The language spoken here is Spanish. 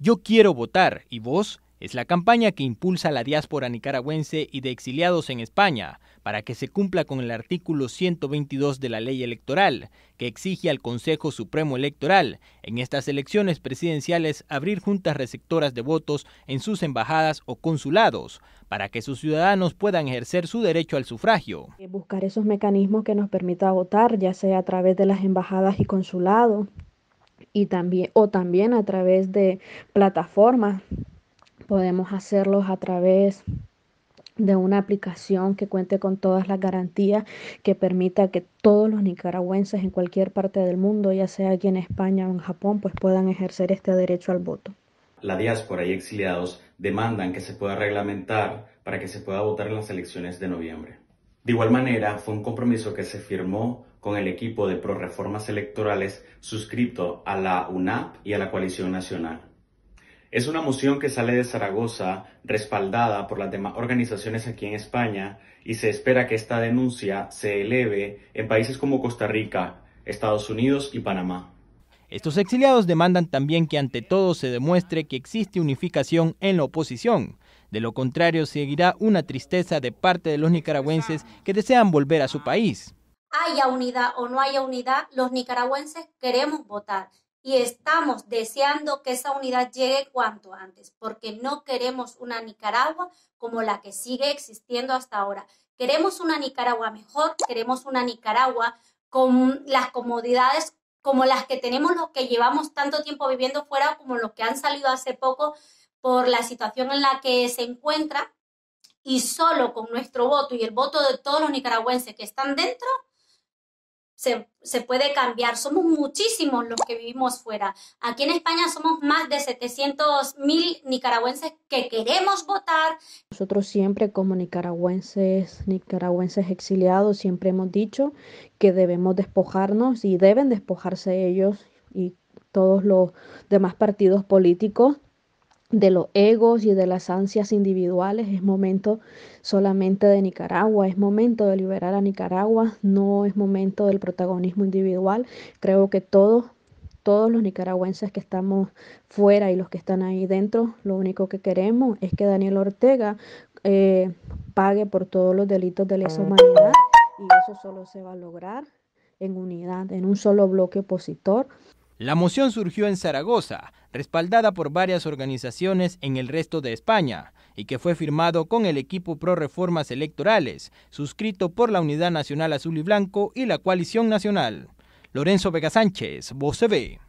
Yo quiero votar y vos es la campaña que impulsa la diáspora nicaragüense y de exiliados en España para que se cumpla con el artículo 122 de la ley electoral, que exige al Consejo Supremo Electoral en estas elecciones presidenciales abrir juntas receptoras de votos en sus embajadas o consulados para que sus ciudadanos puedan ejercer su derecho al sufragio. Eh, buscar esos mecanismos que nos permita votar, ya sea a través de las embajadas y consulados, y también, o también a través de plataformas. Podemos hacerlos a través de una aplicación que cuente con todas las garantías que permita que todos los nicaragüenses en cualquier parte del mundo, ya sea aquí en España o en Japón, pues puedan ejercer este derecho al voto. La diáspora y exiliados demandan que se pueda reglamentar para que se pueda votar en las elecciones de noviembre. De igual manera, fue un compromiso que se firmó con el equipo de proreformas electorales suscrito a la UNAP y a la Coalición Nacional. Es una moción que sale de Zaragoza, respaldada por las demás organizaciones aquí en España, y se espera que esta denuncia se eleve en países como Costa Rica, Estados Unidos y Panamá. Estos exiliados demandan también que ante todo se demuestre que existe unificación en la oposición. De lo contrario, seguirá una tristeza de parte de los nicaragüenses que desean volver a su país haya unidad o no haya unidad, los nicaragüenses queremos votar y estamos deseando que esa unidad llegue cuanto antes, porque no queremos una Nicaragua como la que sigue existiendo hasta ahora. Queremos una Nicaragua mejor, queremos una Nicaragua con las comodidades como las que tenemos los que llevamos tanto tiempo viviendo fuera, como los que han salido hace poco por la situación en la que se encuentra, y solo con nuestro voto y el voto de todos los nicaragüenses que están dentro, se, puede cambiar. Somos muchísimos los que vivimos fuera. Aquí en España somos más de 700 mil nicaragüenses que queremos votar. Nosotros siempre como nicaragüenses, nicaragüenses exiliados, siempre hemos dicho que debemos despojarnos y deben despojarse ellos y todos los demás partidos políticos de los egos y de las ansias individuales. Es momento solamente de Nicaragua, es momento de liberar a Nicaragua, no es momento del protagonismo individual. Creo que todos, todos los nicaragüenses que estamos fuera y los que están ahí dentro, lo único que queremos es que Daniel Ortega eh, pague por todos los delitos de lesa humanidad y eso solo se va a lograr en unidad, en un solo bloque opositor. La moción surgió en Zaragoza, respaldada por varias organizaciones en el resto de España, y que fue firmado con el equipo pro reformas electorales, suscrito por la Unidad Nacional Azul y Blanco y la Coalición Nacional. Lorenzo Vega Sánchez, ve.